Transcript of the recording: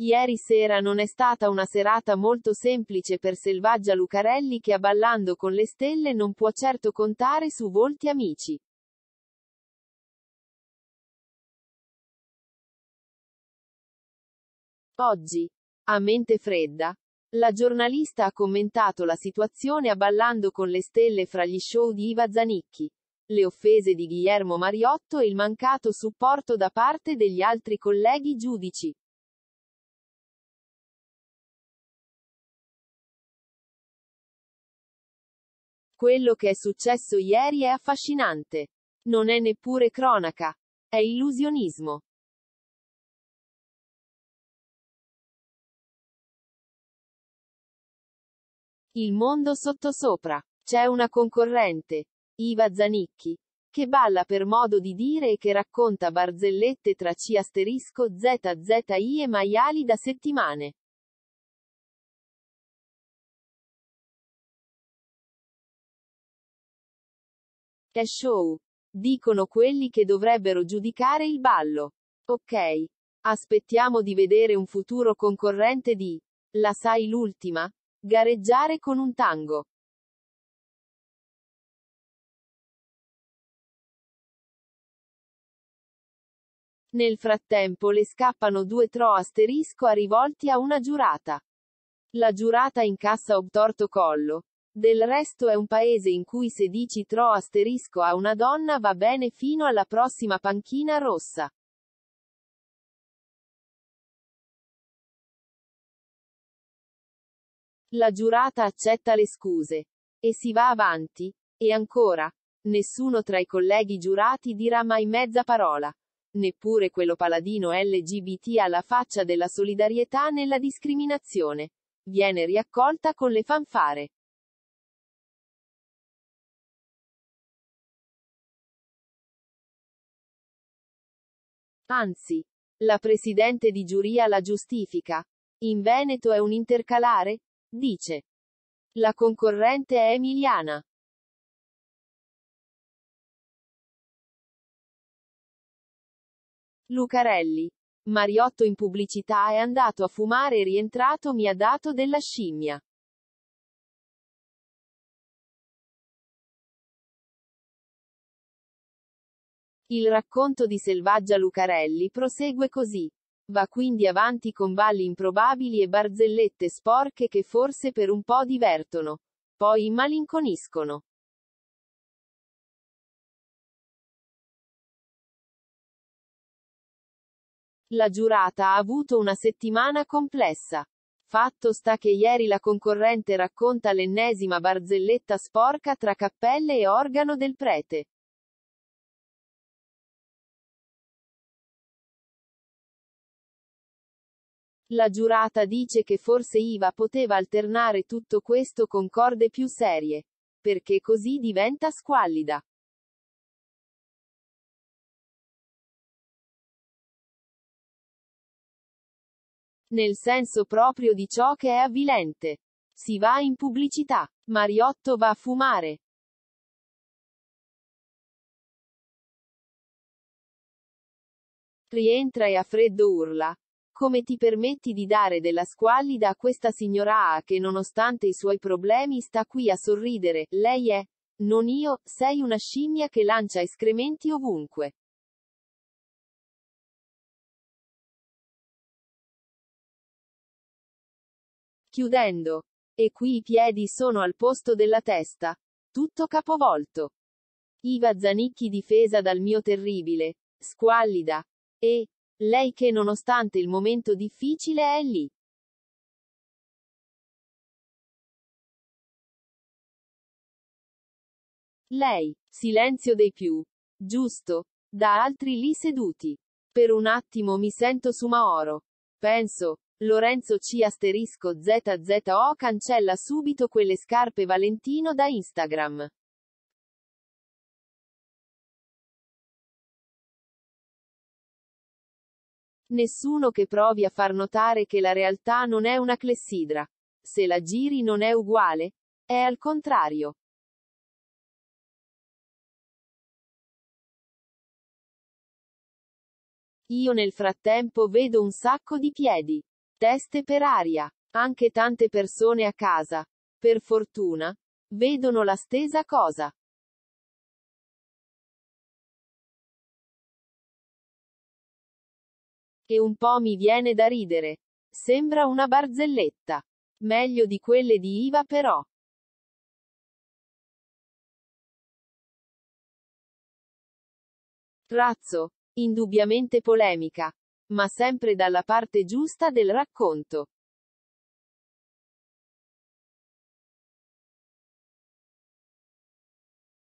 Ieri sera non è stata una serata molto semplice per Selvaggia Lucarelli che a Ballando con le Stelle non può certo contare su volti amici. Oggi. A mente fredda. La giornalista ha commentato la situazione a Ballando con le Stelle fra gli show di Iva Zanicchi. Le offese di Guillermo Mariotto e il mancato supporto da parte degli altri colleghi giudici. Quello che è successo ieri è affascinante. Non è neppure cronaca. È illusionismo. Il mondo sottosopra. C'è una concorrente, Iva Zanicchi, che balla per modo di dire e che racconta barzellette tra C asterisco ZZI e maiali da settimane. È show. Dicono quelli che dovrebbero giudicare il ballo. Ok. Aspettiamo di vedere un futuro concorrente di La sai l'ultima? Gareggiare con un tango. Nel frattempo le scappano due tro asterisco a rivolti a una giurata. La giurata incassa obtorto collo, del resto è un paese in cui se dici tro asterisco a una donna va bene fino alla prossima panchina rossa. La giurata accetta le scuse. E si va avanti. E ancora. Nessuno tra i colleghi giurati dirà mai mezza parola. Neppure quello paladino LGBT alla faccia della solidarietà nella discriminazione. Viene riaccolta con le fanfare. Anzi, la presidente di giuria la giustifica. In Veneto è un intercalare? Dice. La concorrente è Emiliana. Lucarelli. Mariotto in pubblicità è andato a fumare e rientrato mi ha dato della scimmia. Il racconto di Selvaggia Lucarelli prosegue così. Va quindi avanti con balli improbabili e barzellette sporche che forse per un po' divertono. Poi malinconiscono. La giurata ha avuto una settimana complessa. Fatto sta che ieri la concorrente racconta l'ennesima barzelletta sporca tra cappelle e organo del prete. La giurata dice che forse Iva poteva alternare tutto questo con corde più serie. Perché così diventa squallida. Nel senso proprio di ciò che è avvilente. Si va in pubblicità. Mariotto va a fumare. Rientra e a freddo urla. Come ti permetti di dare della squallida a questa signora A che nonostante i suoi problemi sta qui a sorridere, lei è, non io, sei una scimmia che lancia escrementi ovunque. Chiudendo. E qui i piedi sono al posto della testa. Tutto capovolto. Iva Zanicchi difesa dal mio terribile, squallida. E, lei che nonostante il momento difficile è lì. Lei. Silenzio dei più. Giusto. Da altri lì seduti. Per un attimo mi sento su Maoro. Penso. Lorenzo C asterisco ZZO cancella subito quelle scarpe Valentino da Instagram. Nessuno che provi a far notare che la realtà non è una clessidra. Se la giri non è uguale. È al contrario. Io nel frattempo vedo un sacco di piedi, teste per aria, anche tante persone a casa. Per fortuna, vedono la stessa cosa. E un po' mi viene da ridere. Sembra una barzelletta. Meglio di quelle di Iva però. Razzo. Indubbiamente polemica. Ma sempre dalla parte giusta del racconto.